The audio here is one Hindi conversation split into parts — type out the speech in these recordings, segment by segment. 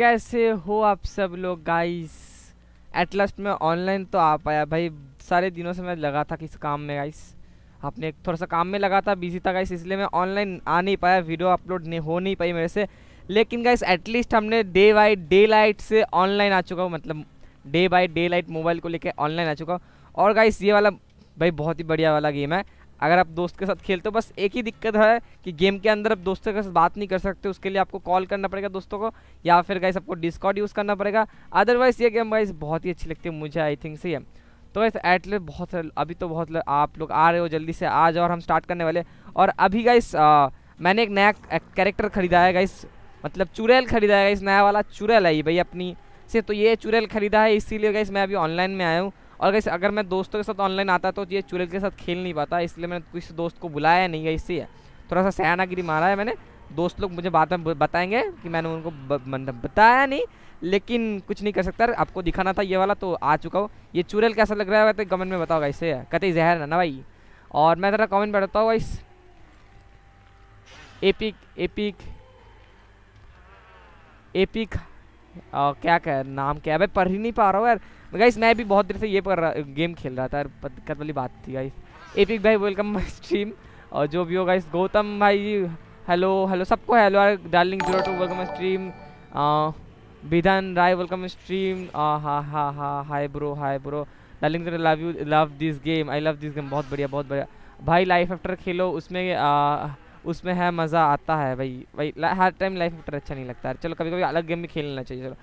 कैसे हो आप सब लोग गाइस एट लास्ट में ऑनलाइन तो आ पाया भाई सारे दिनों से मैं लगा था किस काम में गाइस अपने थोड़ा सा काम में लगा था बिजी था गाइस इसलिए मैं ऑनलाइन आ नहीं पाया वीडियो अपलोड नहीं हो नहीं पाई मेरे से लेकिन गाइस एटलीस्ट हमने डे बाई डे लाइट से ऑनलाइन आ चुका हूँ मतलब day by day light mobile को लेकर ऑनलाइन आ चुका हूँ और गाइस ये वाला भाई बहुत ही बढ़िया वाला गेम है अगर आप दोस्त के साथ खेलते हो बस एक ही दिक्कत है कि गेम के अंदर आप दोस्तों के साथ बात नहीं कर सकते उसके लिए आपको कॉल करना पड़ेगा दोस्तों को या फिर गाइस आपको डिस्कॉर्ड यूज़ करना पड़ेगा अदरवाइज़ ये गेम गाइस बहुत ही अच्छी लगती है मुझे आई थिंक है तो वैसे एटले बहुत अभी तो बहुत आप लोग आ रहे हो जल्दी से आ जाओ और हम स्टार्ट करने वाले और अभी गाइस मैंने एक नया कैरेक्टर ख़रीदा है गाइस मतलब चुरैल ख़रीदा है गाइस नया वाला चुरैल है ये भाई अपनी से तो ये चुरैल ख़रीदा है इसीलिए गाइस मैं अभी ऑनलाइन में आया हूँ और कैसे अगर मैं दोस्तों के साथ ऑनलाइन आता तो ये चुड़ैल के साथ खेल नहीं पाता इसलिए मैंने तो किसी दोस्त को बुलाया नहीं है इससे थोड़ा सा सयानागिरी मारा है मैंने दोस्त लोग मुझे बाद में बताएंगे कि मैंने उनको मतलब बताया नहीं लेकिन कुछ नहीं कर सकता आपको दिखाना था ये वाला तो आ चुका हो ये चूरल कैसा लग रहा है तो कमेंट में बताओ इसे कतई जहर ना ना भाई और मैं ज़रा कमेंट में हूँ इस एपिक एपिक एपिक क्या कह नाम क्या है भाई पढ़ ही नहीं पा रहा हूँ यार गाइस मैं भी बहुत देर से ये कर रहा गेम खेल रहा था दिक्कत वाली बात थी गाइस एपिक भाई वेलकम स्ट्रीम और जो भी हो गाइस गौतम भाई हेलो हेलो सबको hello darling zero two welcome stream Vidhan Rai welcome stream हा हा हा hi bro hi bro darling zero love you love this game I love this game बहुत बढ़िया बहुत बढ़िया भाई लाइफ आफ्टर खेलो उसमें आ, उसमें है मज़ा आता है भाई भाई हर टाइम लाइफ आफ्टर अच्छा नहीं लगता है चलो कभी कभी अलग गेम भी खेलना चाहिए चलो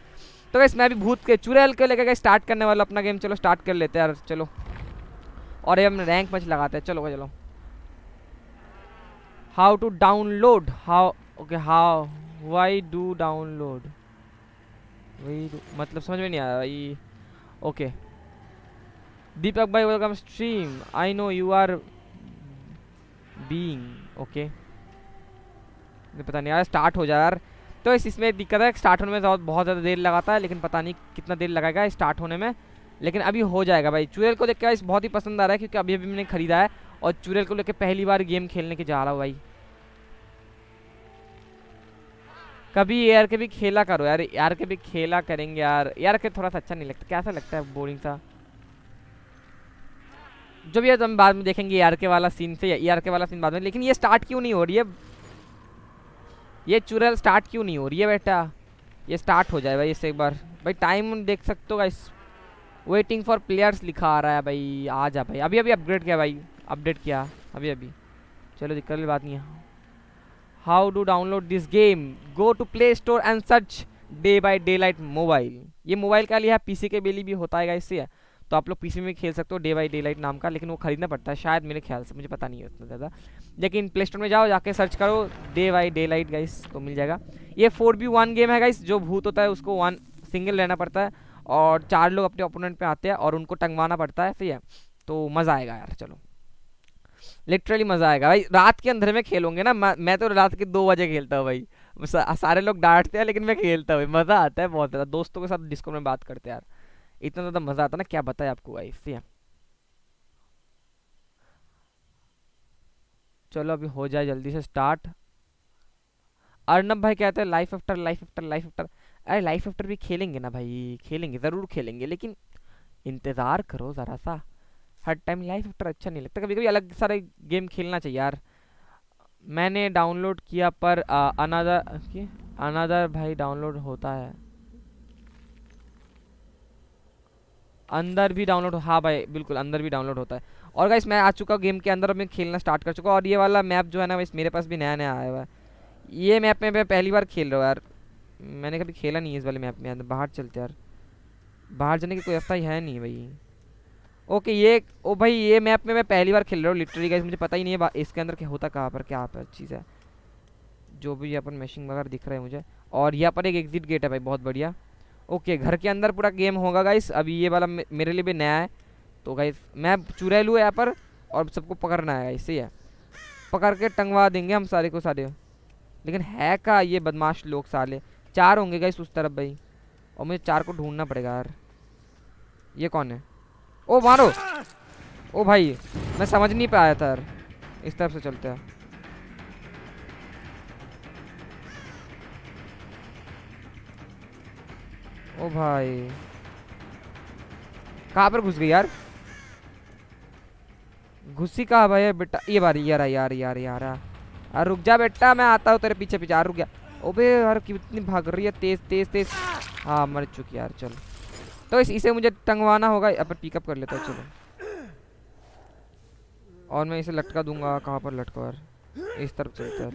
तो गैस मैं भी भूत के चुड़ैल को लेकर स्टार्ट करने वाला अपना गेम चलो स्टार्ट कर लेते हैं यार चलो और ये हम रैंक मच लगाते हैं चलो चलो how to download how okay how why do download वही मतलब समझ में नहीं आया ये ओके दीपक भाई welcome stream I know you are being okay पता नहीं यार स्टार्ट हो जाए यार तो इस इसमें दिक्कत है स्टार्ट होने में बहुत बहुत ज़्यादा देर लगाता है लेकिन पता नहीं कितना देर लगाएगा स्टार्ट होने में लेकिन अभी हो जाएगा भाई चूरल को देख के इस बहुत ही पसंद आ रहा है क्योंकि अभी अभी मैंने खरीदा है और चूरल को लेकर पहली बार गेम खेलने के जा रहा हूँ भाई कभी एयर के भी खेला करो यार यार के भी खेला करेंगे यार यार के थोड़ा सा अच्छा नहीं लगता कैसा लगता है बोरिंग सा जो भी है तो हम बाद में देखेंगे यार के वाला सीन से यार के वाला सीन बाद में लेकिन ये स्टार्ट क्यों नहीं हो रही है ये चुरल स्टार्ट क्यों नहीं हो रही है बेटा ये स्टार्ट हो जाए भाई इससे एक बार भाई टाइम देख सकते हो इस वेटिंग फॉर प्लेयर्स लिखा आ रहा है भाई आ जा भाई अभी अभी अपग्रेड किया भाई अपडेट किया अभी अभी चलो दिक्कत वाली बात नहीं है how do download this game go to play store and search day by day light mobile ये मोबाइल का लिया सी के बेली भी होता है इससे तो आप लोग पीसी में खेल सकते हो डे बाई डे लाइट नाम का लेकिन वो खरीदना पड़ता है शायद मेरे ख्याल से मुझे पता नहीं है उतना ज़्यादा लेकिन प्ले स्टोर में जाओ जाके सर्च करो day by day light guys तो मिल जाएगा ये फोर बी वन गेम है गाइस जो भूत होता है उसको वन सिंगल रहना पड़ता है और चार लोग अपने ओपोनेंट पे आते हैं और उनको टंगवाना पड़ता है है तो मज़ा आएगा यार चलो लिटरली मज़ा आएगा भाई रात के अंधेरे में खेलोगे ना मैं तो रात के दो बजे खेलता हूँ भाई सारे लोग डांटते हैं लेकिन मैं खेलता हूँ मज़ा आता है बहुत ज़्यादा दोस्तों के साथ डिस्को में बात करते हैं यार इतना ज़्यादा मज़ा आता ना क्या बताए आपको वाइफ ठीक है चलो अभी हो जाए जल्दी से स्टार्ट अर्नब भाई कहते हैं life after life after life after अरे लाइफ आफ्टर भी खेलेंगे ना भाई खेलेंगे ज़रूर खेलेंगे लेकिन इंतज़ार करो ज़रा सा हर टाइम लाइफ आफ्टर अच्छा नहीं लगता कभी कभी अलग सारे गेम खेलना चाहिए यार मैंने डाउनलोड किया पर अनादर अनादर भाई डाउनलोड होता है अंदर भी डाउनलोड हाँ भाई बिल्कुल अंदर भी डाउनलोड होता है और गाइस मैं आ चुका हूँ गेम के अंदर मैं खेलना स्टार्ट कर चुका हूँ और ये वाला मैप जो है ना इस मेरे पास भी नया नया आया हुआ है ये मैप में मैं पहली बार खेल रहा हूँ यार मैंने कभी खेला नहीं है इस वाले मैप में अंदर बाहर चलते यार बाहर जाने की कोई रास्ता ही है नहीं भाई ओके ये ओ भाई ये मैप में मैं पहली बार खेल रहा हूँ लिटरली गाइस मुझे पता ही नहीं है इसके अंदर क्या होता कहाँ पर क्या पर चीज़ है जो भी अपन मैशिंग वगैरह दिख रहा है मुझे और यहाँ पर एक एग्जिट गेट है भाई बहुत बढ़िया ओके घर के अंदर पूरा गेम होगा गाइस अभी ये वाला मेरे लिए भी नया है तो गाइस मैं चुरा लूँ यहाँ पर और सबको पकड़ना है गाइस सही है पकड़ के टंगवा देंगे हम सारे को सारे लेकिन है का ये बदमाश लोग साले चार होंगे गाइस उस तरफ भाई और मुझे चार को ढूंढना पड़ेगा यार ये कौन है ओ मारो ओ भाई मैं समझ नहीं पाया था यार इस तरफ से चलते हैं ओ भाई कहाँ पर घुस गई यार घुसी कहा भाई बेटा ये बार यार यार यार यार यार रुक जा बेटा मैं आता हूँ तेरे पीछे पीछे रुक गया ओबे यार कितनी भाग रही है तेज तेज तेज हाँ मर चुकी यार चलो तो इस इसे मुझे टंगवाना होगा अपन पिकअप कर लेता चलो और मैं इसे लटका दूंगा कहाँ पर लटका यार इस तरफ से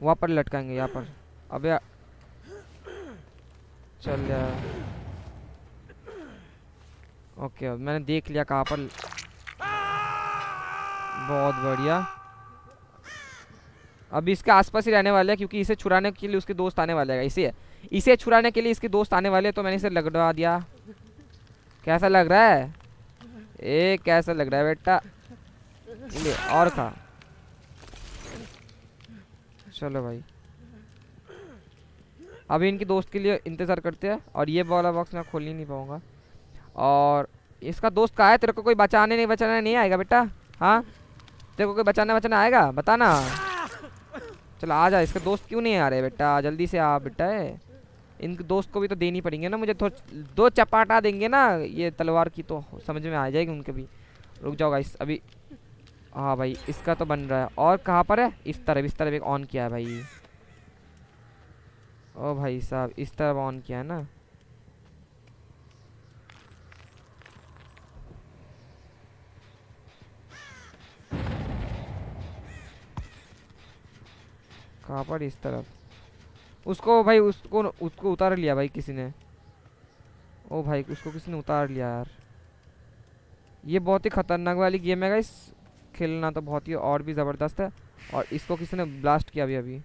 वहाँ पर लटकाएंगे यहाँ पर यार चल ओके मैंने देख लिया कहाँ पर बहुत बढ़िया अभी इसके आसपास ही रहने वाले हैं क्योंकि इसे छुड़ाने के लिए उसके दोस्त आने वाले हैं इसे इसे छुड़ाने के लिए इसके दोस्त आने वाले हैं तो मैंने इसे लगवा दिया कैसा लग रहा है ए कैसा लग रहा है बेटा और कहा चलो भाई अभी इनके दोस्त के लिए इंतज़ार करते हैं और ये वाला बॉक्स मैं खोल ही नहीं पाऊँगा और इसका दोस्त कहा है तेरे को कोई बचाने नहीं बचाने नहीं आएगा बेटा हाँ तेरे को कोई बचाने बचाने आएगा बताना चलो आ जा इसके दोस्त क्यों नहीं आ रहे बेटा जल्दी से आ बेटा है इन दोस्त को भी तो देनी पड़ेंगे ना मुझे दो चपाटा देंगे ना ये तलवार की तो समझ में आ जाएगी उनके भी रुक जाओ इस अभी हाँ भाई इसका तो बन रहा है और कहाँ पर है इस तरफ इस तरफ एक ऑन किया है भाई ओ भाई साहब इस तरह ऑन किया है ना कहाँ पर इस तरफ उसको भाई उसको उसको उतार लिया भाई किसी ने ओ भाई उसको किसी ने उतार लिया यार ये बहुत ही खतरनाक वाली गेम है इस खेलना तो बहुत ही और भी ज़बरदस्त है और इसको किसी ने ब्लास्ट किया भी अभी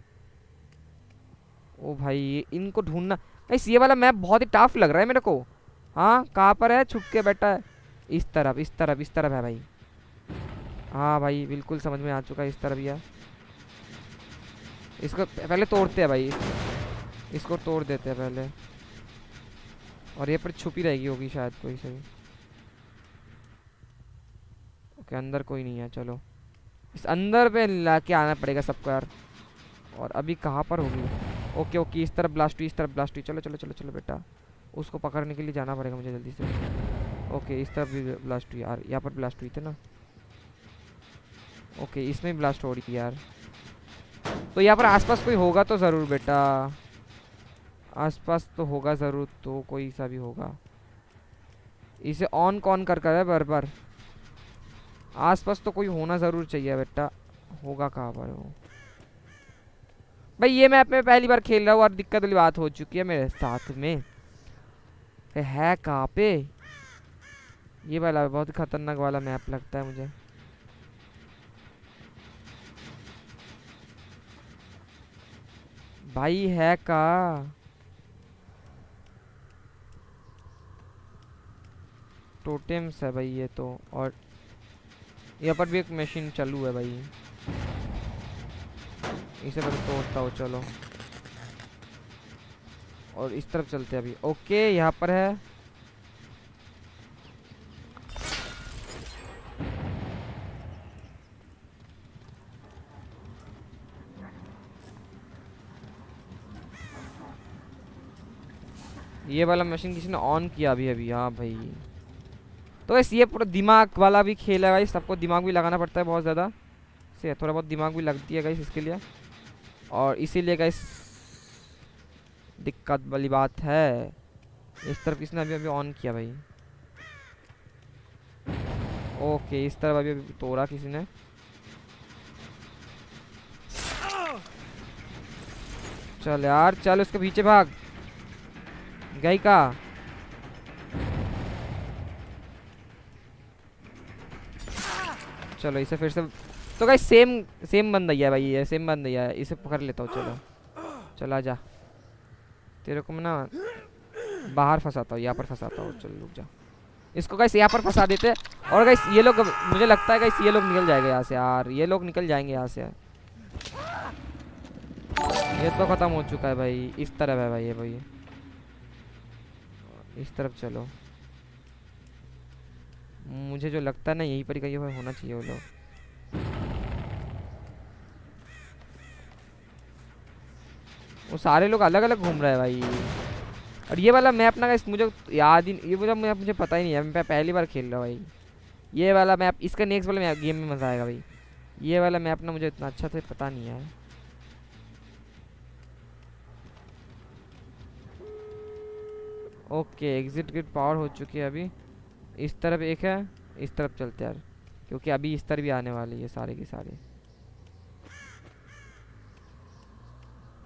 ओ भाई इनको ढूंढना गाइस ये वाला मैप बहुत ही टफ लग रहा है मेरे को हाँ कहाँ पर है छुप के बैठा है इस तरफ इस तरफ इस तरफ है भाई हाँ भाई बिल्कुल समझ में आ चुका है इस तरफ यह इसको पहले तोड़ते हैं भाई इसको तोड़ देते हैं पहले और ये पर छुपी रहेगी होगी शायद कोई से ओके अंदर कोई नहीं है चलो इस अंदर पे ला के आना पड़ेगा सबको यार और अभी कहाँ पर होगी ओके ओके इस तरफ ब्लास्टू इस तरफ ब्लास्टू चलो चलो चलो चलो बेटा उसको पकड़ने के लिए जाना पड़ेगा मुझे जल्दी से ओके इस तरफ भी ब्लास्ट हुई यार यहाँ पर ब्लास्ट हुई थी ना ओके इसमें ब्लास्ट हो रही थी यार तो यहाँ पर आसपास कोई होगा तो ज़रूर बेटा आसपास तो होगा ज़रूर तो कोई सा भी होगा इसे ऑन कौन कर कर है बार बार आसपास तो कोई होना ज़रूर चाहिए बेटा होगा कहाँ पर वो भाई ये मैप में पहली बार खेल रहा हूँ और दिक्कत वाली बात हो चुकी है मेरे साथ में है कहाँ पे ये वाला बहुत खतरनाक वाला मैप लगता है मुझे भाई है का टोटेम्स है भाई ये तो और यहाँ पर भी एक मशीन चालू है भाई इसे मैं तोड़ता हूँ चलो और इस तरफ चलते अभी ओके यहाँ पर है ये वाला मशीन किसी ने ऑन किया अभी अभी हाँ भाई तो वैसे ये पूरा दिमाग वाला भी खेल है भाई सबको दिमाग भी लगाना पड़ता है बहुत ज़्यादा से थोड़ा बहुत दिमाग भी लगती है भाई इसके लिए और इसीलिए गाइस दिक्कत वाली बात है इस तरफ किसने अभी अभी ऑन किया भाई ओके इस तरफ अभी अभी तोड़ा किसी ने चल यार चल उसके पीछे भाग गई का चलो इसे फिर से तो भाई सेम सेम बंद गया भाई ये सेम बंद गया इसे पकड़ लेता हूँ चलो चला जा तेरे को मैं ना बाहर फंसाता हूँ यहाँ पर फंसाता हूँ चलो रुक जा इसको कैसे यहाँ पर फंसा देते और कैसे ये लोग मुझे लगता है कैसे ये लोग निकल जाएंगे यहाँ से यार ये लोग निकल जाएंगे यहाँ से ये तो ख़त्म हो चुका है भाई इस तरफ है भाई ये भाई इस तरफ चलो मुझे जो लगता है ना यहीं पर कहीं होना चाहिए वो लोग वो सारे लोग अलग अलग घूम रहे हैं भाई और ये वाला मैप ना मुझे याद ही ये मुझे मुझे पता ही नहीं है मैं पहली बार खेल रहा हूँ भाई ये वाला मैप इसका नेक्स्ट वाला गेम में मज़ा आएगा भाई ये वाला मैप ना मुझे इतना अच्छा से पता नहीं है ओके एग्जिट गेट पावर हो चुकी है अभी इस तरफ एक है इस तरफ चलते यार क्योंकि अभी इस तरफ भी आने वाली है सारे के सारे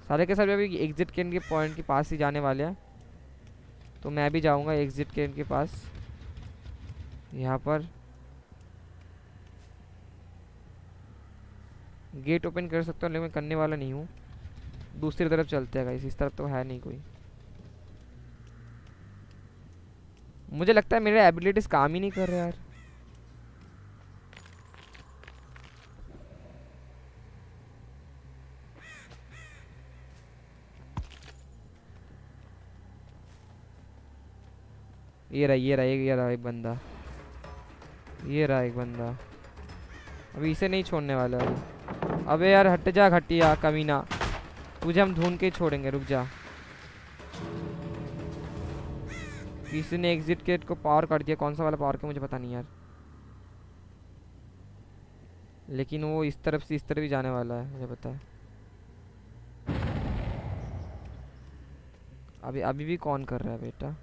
सारे के सारे अभी एग्जिट के इनके पॉइंट के पास ही जाने वाले हैं तो मैं भी जाऊंगा एग्जिट के इनके पास यहाँ पर गेट ओपन कर सकता हूँ लेकिन मैं करने वाला नहीं हूँ दूसरी तरफ चलते हैं इस तरफ तो है नहीं कोई मुझे लगता है मेरे एबिलिटीज़ काम ही नहीं कर रहे यार ये रहा ये रहा ये रहा एक बंदा ये रहा एक बंदा अभी इसे नहीं छोड़ने वाला अभी अबे यार हट जा घटिया कमीना तुझे हम ढूंढ के छोड़ेंगे रुक जा किसी ने एग्जिट गेट को पावर कर दिया कौन सा वाला पावर के मुझे पता नहीं यार लेकिन वो इस तरफ से इस तरफ ही जाने वाला है मुझे पता है अभी अभी भी कौन कर रहा है बेटा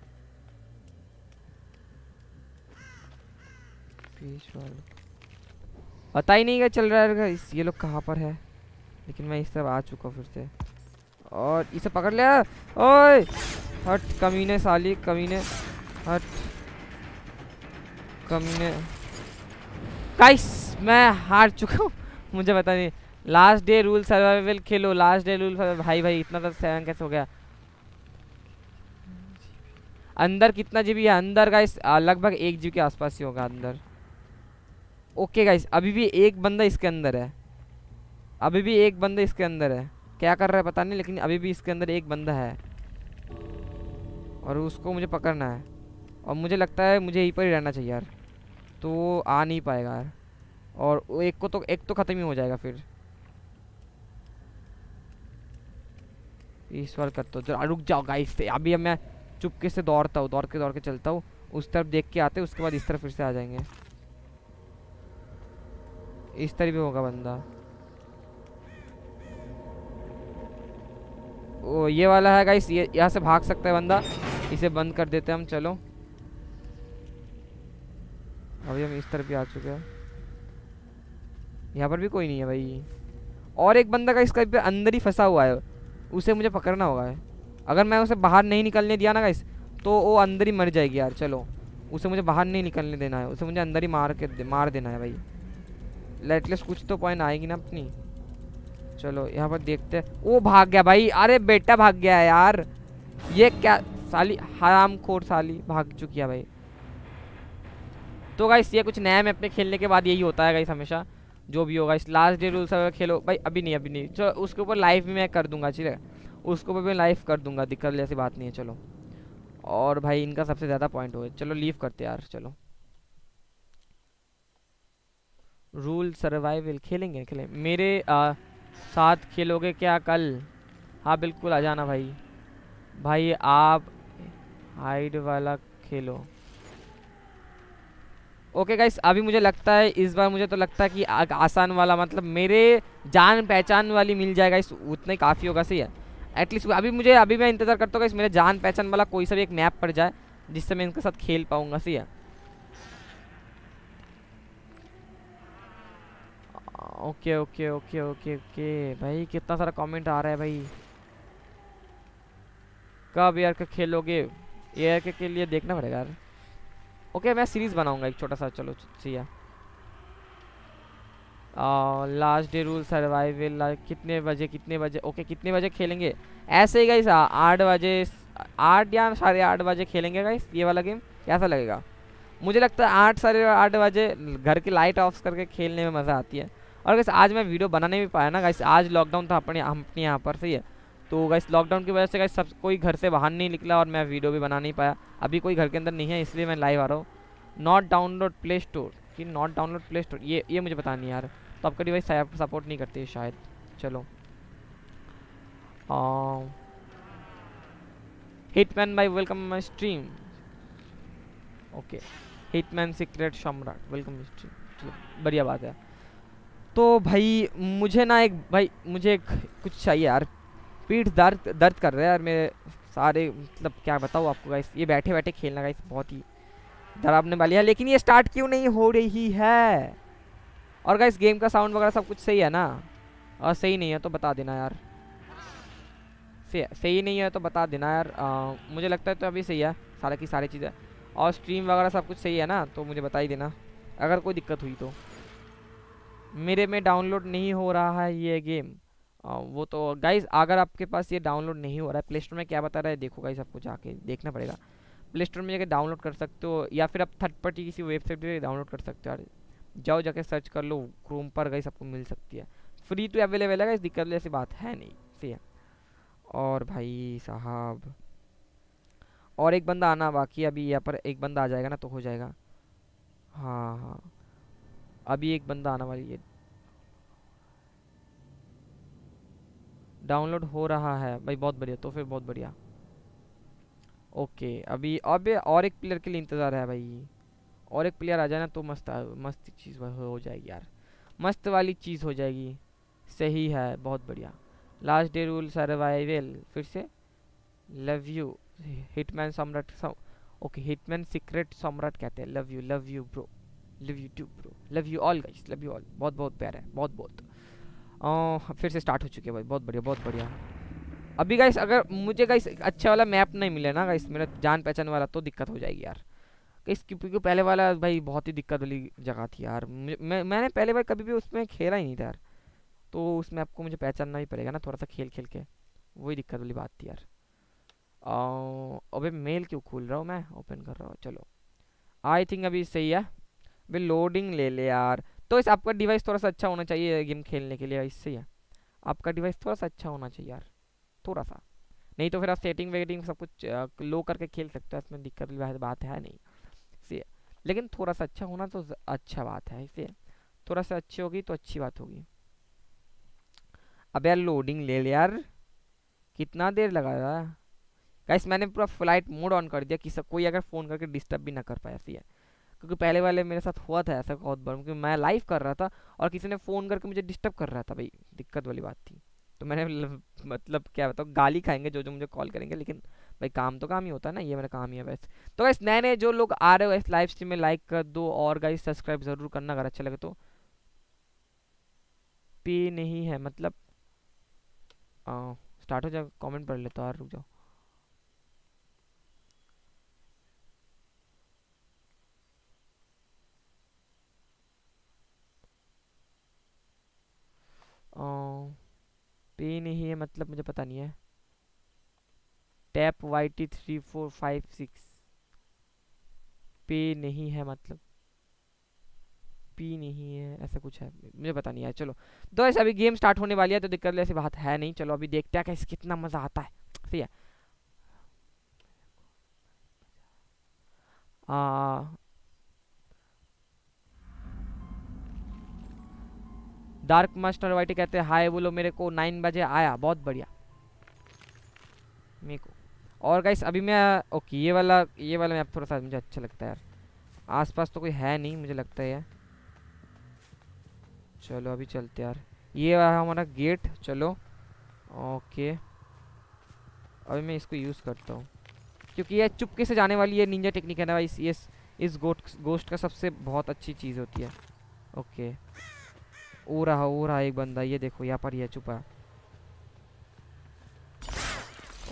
पता ही नहीं क्या चल रहा है इस ये लोग कहाँ पर है लेकिन मैं इस तरफ आ चुका हूँ फिर से और इसे पकड़ लिया ओए हट कमीने साली कमीने हट कमीने गाइस मैं हार चुका हूँ मुझे पता नहीं लास्ट डे रूल सर्वाइवल खेलो लास्ट डे रूल भाई भाई इतना तो सेवन कैसे हो गया अंदर कितना जीबी है अंदर का लगभग एक जीबी के आसपास ही होगा अंदर ओके गाइस अभी भी एक बंदा इसके अंदर है अभी भी एक बंदा इसके अंदर है क्या कर रहा है पता नहीं लेकिन अभी भी इसके अंदर एक बंदा है और उसको मुझे पकड़ना है और मुझे लगता है मुझे यहीं पर ही रहना चाहिए यार तो वो आ नहीं पाएगा यार और एक को तो एक तो ख़त्म ही हो जाएगा फिर इस बार कर तो जरा रुक जाओ गाइस से अभी मैं चुपके से दौड़ता हूँ दौड़ के दौड़ के चलता हूँ उस तरफ देख के आते उसके बाद इस तरफ फिर से आ जाएंगे इस तरह भी होगा बंदा ओ ये वाला है गाइस ये यहाँ से भाग सकता है बंदा इसे बंद कर देते हैं हम चलो अभी हम इस तरफ भी आ चुके हैं यहाँ पर भी कोई नहीं है भाई और एक बंदा का इसका अंदर ही फंसा हुआ है उसे मुझे पकड़ना होगा है अगर मैं उसे बाहर नहीं निकलने दिया ना गाइस तो वो अंदर ही मर जाएगी यार चलो उसे मुझे बाहर नहीं निकलने देना है उसे मुझे अंदर ही मार के मार देना है भाई लाइटलेस कुछ तो पॉइंट आएगी ना अपनी चलो यहाँ पर देखते हैं वो भाग गया भाई अरे बेटा भाग गया यार ये क्या साली हराम खोर साली भाग चुकी है भाई तो गाइस ये कुछ नया मैप में खेलने के बाद यही होता है गाइस हमेशा जो भी होगा इस लास्ट डे रूल्स अगर खेलो भाई अभी नहीं अभी नहीं चलो उसके ऊपर लाइव भी मैं कर दूंगा ठीक है उसके ऊपर मैं लाइव कर दूंगा दिक्कत जैसी बात नहीं है चलो और भाई इनका सबसे ज़्यादा पॉइंट हो चलो लीव करते यार चलो रूल सर्वाइवल खेलेंगे खेलेंगे मेरे आ, साथ खेलोगे क्या कल हाँ बिल्कुल आ जाना भाई भाई आप हाइड वाला खेलो ओके गाइस अभी मुझे लगता है इस बार मुझे तो लगता है कि आ, आसान वाला मतलब मेरे जान पहचान वाली मिल जाएगा इस उतना ही काफ़ी होगा सही है एटलीस्ट अभी मुझे अभी मैं इंतज़ार करता हूँ इस मेरे जान पहचान वाला कोई सा भी एक मैप पड़ जाए जिससे मैं इनके साथ खेल पाऊँगा सही है okay okay okay okay okay भाई कितना सारा कमेंट आ रहा है भाई कब यार का खेलोगे एयर के, के लिए देखना पड़ेगा यार ओके मैं सीरीज बनाऊंगा एक छोटा सा चलो सिया लास्ट डे रूल सर्वाइवल कितने बजे कितने बजे ओके कितने बजे खेलेंगे ऐसे ही गाइस आठ बजे आठ या साढ़े आठ बजे खेलेंगे गाइस ये वाला गेम कैसा लगेगा मुझे लगता है आठ साढ़े आठ बजे घर की लाइट ऑफ करके खेलने में मज़ा आती है और गैस आज मैं वीडियो बना नहीं पाया ना गैस आज लॉकडाउन था अपने अपने यहाँ पर सही है तो गैस लॉकडाउन की वजह से गैस सब कोई घर से बाहर नहीं निकला और मैं वीडियो भी बना नहीं पाया अभी कोई घर के अंदर नहीं है इसलिए मैं लाइव आ रहा हूँ नॉट डाउनलोड प्ले स्टोर कि नॉट डाउनलोड प्ले स्टोर ये ये मुझे पता नहीं यार तो आपका डिवाइस सपोर्ट नहीं करती शायद चलो hitman bye welcome my stream okay hitman secret Samrat welcome stream बढ़िया बात है तो भाई मुझे ना एक भाई मुझे एक कुछ चाहिए यार पीठ दर्द दर्द कर रहा है यार मेरे सारे मतलब क्या बताऊँ आपको गाइस ये बैठे बैठे खेलना गाइस बहुत ही डरावने वाली है लेकिन ये स्टार्ट क्यों नहीं हो रही है और गाइस गेम का साउंड वगैरह सब कुछ सही है ना और सही नहीं है तो बता देना यार सही नहीं है तो बता देना यार आ, मुझे लगता है तो अभी सही है सारा की सारी चीज़ें और स्ट्रीम वगैरह सब कुछ सही है ना तो मुझे बता ही देना अगर कोई दिक्कत हुई तो मेरे में डाउनलोड नहीं हो रहा है ये गेम आ, वो तो गाइज अगर आपके पास ये डाउनलोड नहीं हो रहा है प्ले स्टोर में क्या बता रहा है देखो गाइज आपको जाके देखना पड़ेगा प्ले स्टोर में जाके डाउनलोड कर सकते हो या फिर आप थर्ड पार्टी किसी वेबसाइट पर डाउनलोड कर सकते हो यार जाओ जाके सर्च कर लो क्रोम पर गई आपको मिल सकती है फ्री तो अवेलेबल है इस दिक्कत वाली ऐसी बात है नहीं सही है और भाई साहब और एक बंदा आना बाकी अभी यहाँ पर एक बंदा आ जाएगा ना तो हो जाएगा हाँ हाँ अभी एक बंदा आने वाली है डाउनलोड हो रहा है भाई बहुत बढ़िया तो फिर बहुत बढ़िया ओके अभी अब और एक प्लेयर के लिए इंतज़ार है भाई और एक प्लेयर आ जाए ना तो मस्त मस्त चीज़ हो जाएगी यार मस्त वाली चीज़ हो जाएगी सही है बहुत बढ़िया लास्ट डे रूल सर्वाइवल फिर से love you hitman Samrat okay hitman secret Samrat कहते हैं love you love you bro love you tube pro love you all guys love you all बहुत बहुत प्यार है बहुत बहुत फिर से स्टार्ट हो चुके हैं भाई बहुत बढ़िया बहुत बढ़िया अभी गाइस अगर मुझे गाइस अच्छा वाला मैप नहीं मिले ना गाइस मेरा जान पहचान वाला तो दिक्कत हो जाएगी यार गाइस क्योंकि पहले वाला भाई बहुत ही दिक्कत वाली जगह थी यार मैं मैंने पहले भाई कभी भी उसमें खेला ही नहीं था यार तो उस मैप को मुझे पहचानना ही पड़ेगा ना थोड़ा सा खेल खेल के वही दिक्कत वाली बात थी यार अभी मेल क्यों खोल रहा हूँ मैं ओपन कर रहा हूँ चलो आई थिंक अभी सही है वे लोडिंग ले ले यार तो इस आपका डिवाइस थोड़ा सा अच्छा होना चाहिए गेम खेलने के लिए इससे ही आपका डिवाइस थोड़ा सा अच्छा होना चाहिए यार थोड़ा सा नहीं तो फिर आप सेटिंग वेटिंग सब कुछ लो करके खेल सकते हो इसमें दिक्कत बात है नहीं इसलिए लेकिन थोड़ा सा अच्छा होना तो अच्छा बात है इसलिए थोड़ा सा अच्छी होगी तो अच्छी बात होगी अब यार लोडिंग ले ले यार कितना देर लगा रहा गाइस मैंने पूरा फ्लाइट मोड ऑन कर दिया कि सब कोई अगर फ़ोन करके डिस्टर्ब भी ना कर पाया सी है क्योंकि पहले वाले मेरे साथ हुआ था ऐसा बहुत बार क्योंकि मैं लाइव कर रहा था और किसी ने फ़ोन करके मुझे डिस्टर्ब कर रहा था भाई दिक्कत वाली बात थी तो मैंने मतलब, मतलब क्या बताओ गाली खाएंगे जो जो मुझे कॉल करेंगे लेकिन भाई काम तो काम ही होता है ना ये मेरा काम ही है वैसे तो गाइस नए नए जो लोग आ रहे हो इस लाइव स्ट्रीम में लाइक कर दो और गाइस सब्सक्राइब ज़रूर करना अगर अच्छा लगे तो पे नहीं है मतलब आ, स्टार्ट हो जाए कमेंट पढ़ लेता और रुक जाओ पे नहीं है मतलब मुझे पता नहीं है tap Y T three four five six पे नहीं है मतलब पी नहीं है ऐसा कुछ है मुझे पता नहीं है चलो तो ऐसे अभी गेम स्टार्ट होने वाली है तो दिक्कत ऐसी बात है नहीं चलो अभी देखते हैं कैसे कितना मज़ा आता है सही है डार्क मास्टर वाइटी कहते हैं हाय बोलो मेरे को नाइन बजे आया बहुत बढ़िया मेरे को और गाइस अभी मैं ओके ये वाला ये वाला मैप थोड़ा सा मुझे अच्छा लगता है यार आसपास तो कोई है नहीं मुझे लगता है यार चलो अभी चलते यार ये हमारा गेट चलो ओके अभी मैं इसको यूज़ करता हूँ क्योंकि ये चुपके से जाने वाली ये निंजा टेक्निक है ना भाई इस इस गोट गोस्ट का सबसे बहुत अच्छी चीज़ होती है ओके ओ रहा ओ रहा एक बंदा ये देखो यहाँ पर ये छुपा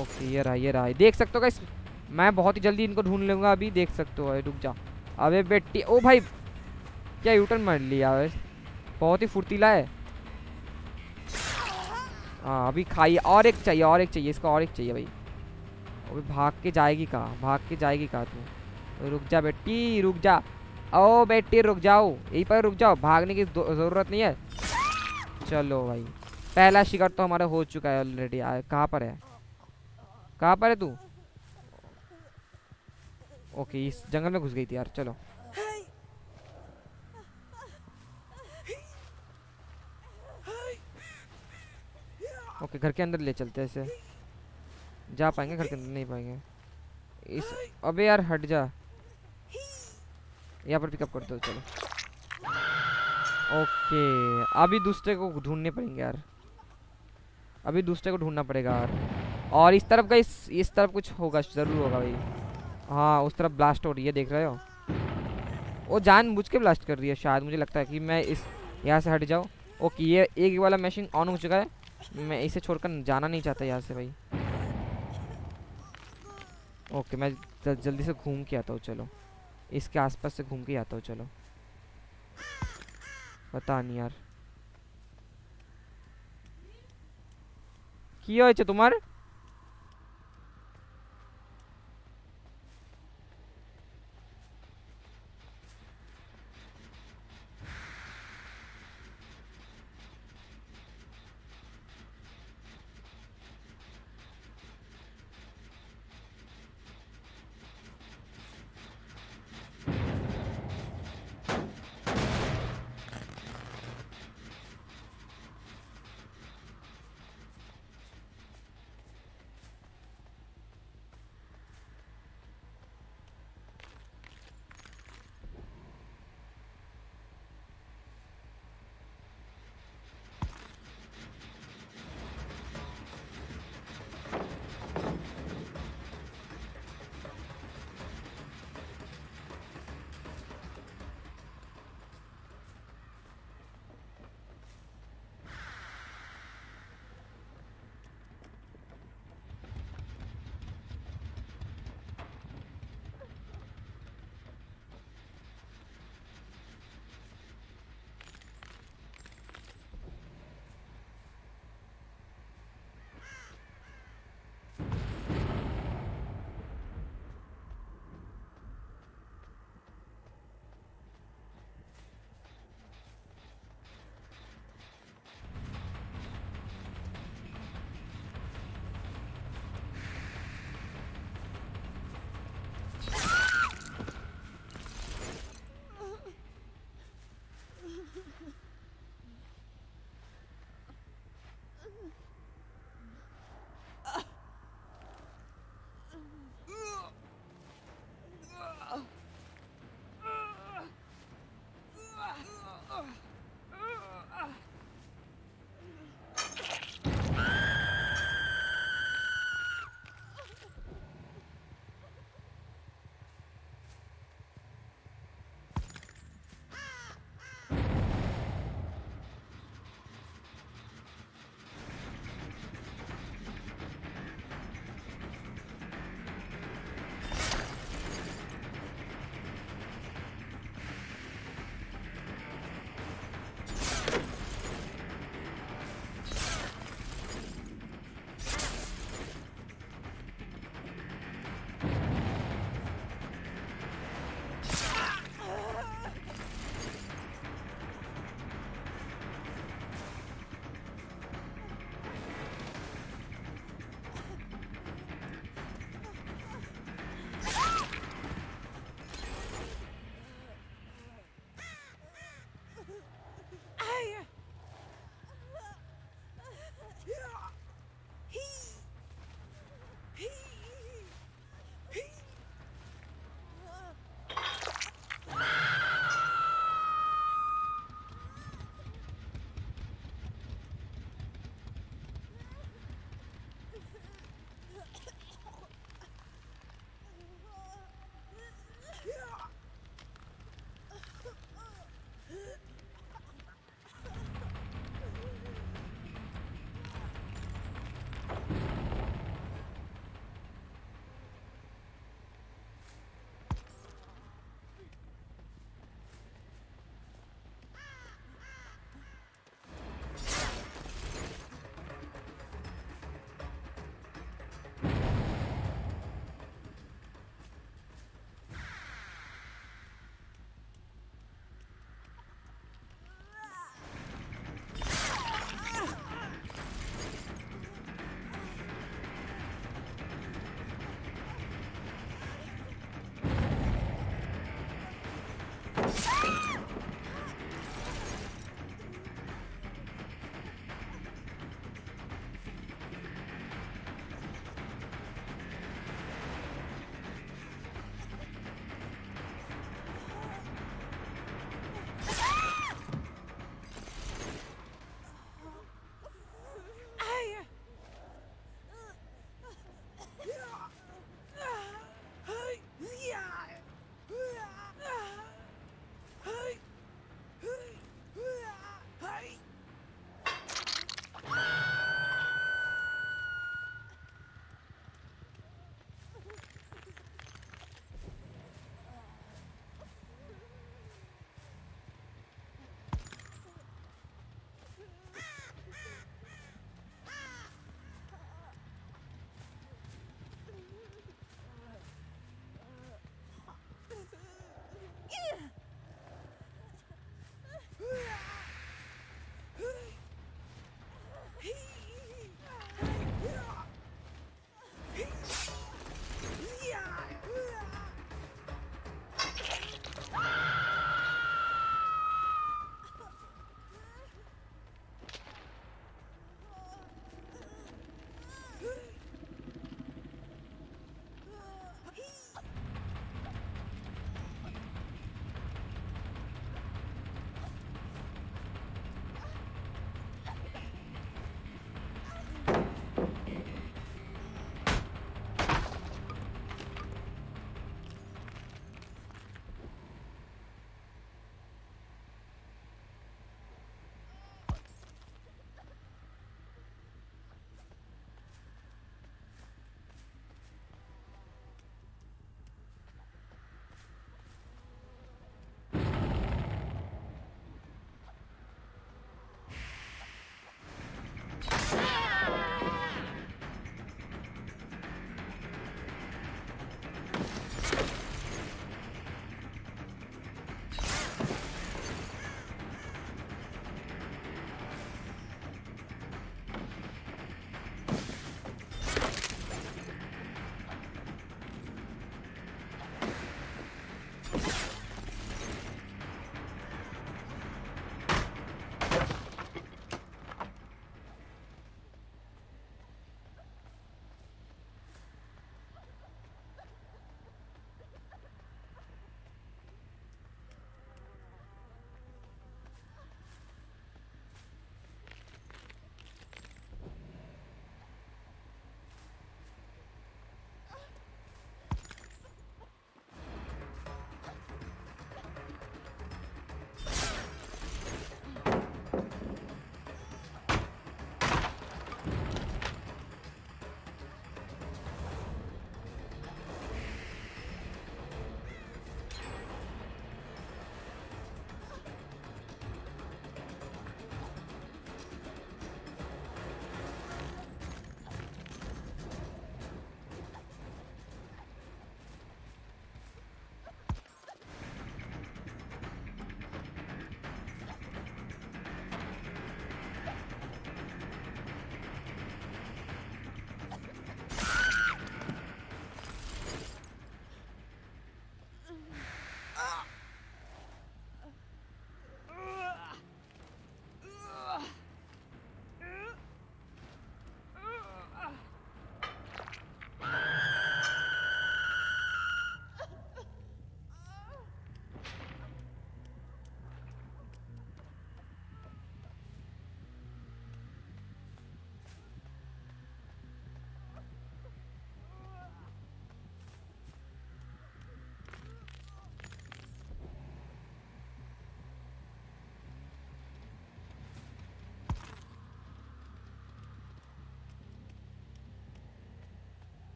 ओके ये रहा ये रहा देख सकते हो गाइस मैं बहुत ही जल्दी इनको ढूंढ लूंगा अभी देख सकते हो रुक जा अबे बेटी ओ भाई क्या यूटर्न मार लिया बहुत ही फुर्तीला है हाँ अभी खाई और एक चाहिए और एक चाहिए इसका और एक चाहिए भाई अभी भाग के जाएगी कहाँ भाग के जाएगी कहाँ तू रुक जा बेटी रुक जा ओ बेटी रुक जाओ यहीं पर रुक जाओ भागने की ज़रूरत नहीं है चलो भाई पहला शिकार तो हमारा हो चुका है ऑलरेडी कहाँ पर है कहाँ पर है तू ओके इस जंगल में घुस गई थी यार चलो ओके घर के अंदर ले चलते ऐसे जा पाएंगे घर के अंदर नहीं पाएंगे इस अबे यार हट जा यहाँ पर पिकअप करते हो चलो ओके अभी दूसरे को ढूंढने पड़ेंगे यार अभी दूसरे को ढूंढना पड़ेगा यार और इस तरफ का इस इस तरफ कुछ होगा ज़रूर होगा भाई हाँ उस तरफ ब्लास्ट हो रही है देख रहे हो वो बुझ के ब्लास्ट कर रही है शायद मुझे लगता है कि मैं इस यहाँ से हट जाऊँ ओके ये एक वाला मशीन ऑन हो चुका है मैं इसे छोड़कर जाना नहीं चाहता यहाँ से भाई ओके मैं जल्दी से घूम के आता हूँ चलो इसके आसपास से घूम के आता हूँ चलो पता नहीं यार क्यों हो तुम्हारे